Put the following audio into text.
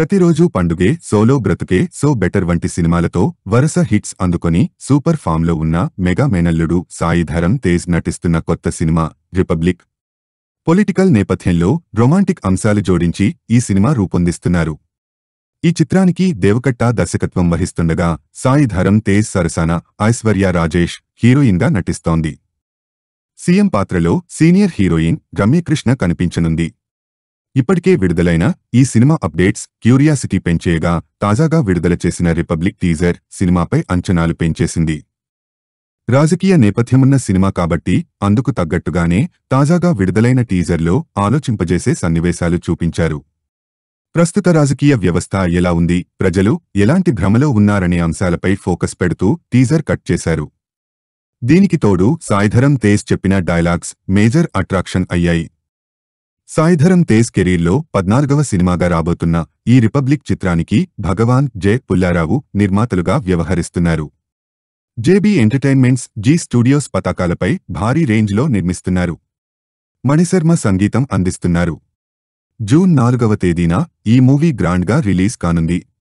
ప్రతిరోజు పండుగే సోలో బ్రతుకే so better వంటి సినిమాలతో వరుస హిట్స్ అందుకొని సూపర్ ఫామ్లో ఉన్న మెగా మేనల్లుడు సాయిధరం తేజ్ నటిస్తున్న కొత్త సినిమా రిపబ్లిక్ పొలిటికల్ నేపథ్యంలో రొమాంటిక్ అంశాలు జోడించి ఈ సినిమా రూపొందిస్తున్నారు ఈ చిత్రానికి దేవకట్ట దర్శకత్వం వహిస్తుండగా సాయిధరం తేజ్ సరసాన ఐశ్వర్య రాజేష్ హీరోయిన్గా నటిస్తోంది సీఎం పాత్రలో సీనియర్ హీరోయిన్ రమ్యకృష్ణ కనిపించనుంది ఇప్పటికే విడుదలైన ఈ సినిమా అప్డేట్స్ క్యూరియాసిటీ పెంచేయగా తాజాగా విడుదల చేసిన రిపబ్లిక్ టీజర్ సినిమాపై అంచనాలు పెంచేసింది రాజకీయ నేపథ్యమున్న సినిమా కాబట్టి అందుకు తగ్గట్టుగానే తాజాగా విడుదలైన టీజర్లో ఆలోచింపజేసే సన్నివేశాలు చూపించారు ప్రస్తుత రాజకీయ వ్యవస్థ ఎలా ఉంది ప్రజలు ఎలాంటి భ్రమలో ఉన్నారనే అంశాలపై ఫోకస్ పెడుతూ టీజర్ కట్ చేశారు దీనికి తోడు సాయిధరం తేజ్ చెప్పిన డైలాగ్స్ మేజర్ అట్రాక్షన్ అయ్యాయి సాయిధరం తేజ్ కెరీర్లో పద్నాలుగవ సినిమాగా రాబోతున్న ఈ రిపబ్లిక్ చిత్రానికి భగవాన్ జే పుల్లారావు నిర్మాతలుగా వ్యవహరిస్తున్నారు జేబీ ఎంటర్టైన్మెంట్స్ జీ స్టూడియోస్ పతాకాలపై భారీ రేంజ్లో నిర్మిస్తున్నారు మణిశర్మ సంగీతం అందిస్తున్నారు జూన్ నాలుగవ తేదీన ఈ మూవీ గ్రాండ్గా రిలీజ్ కానుంది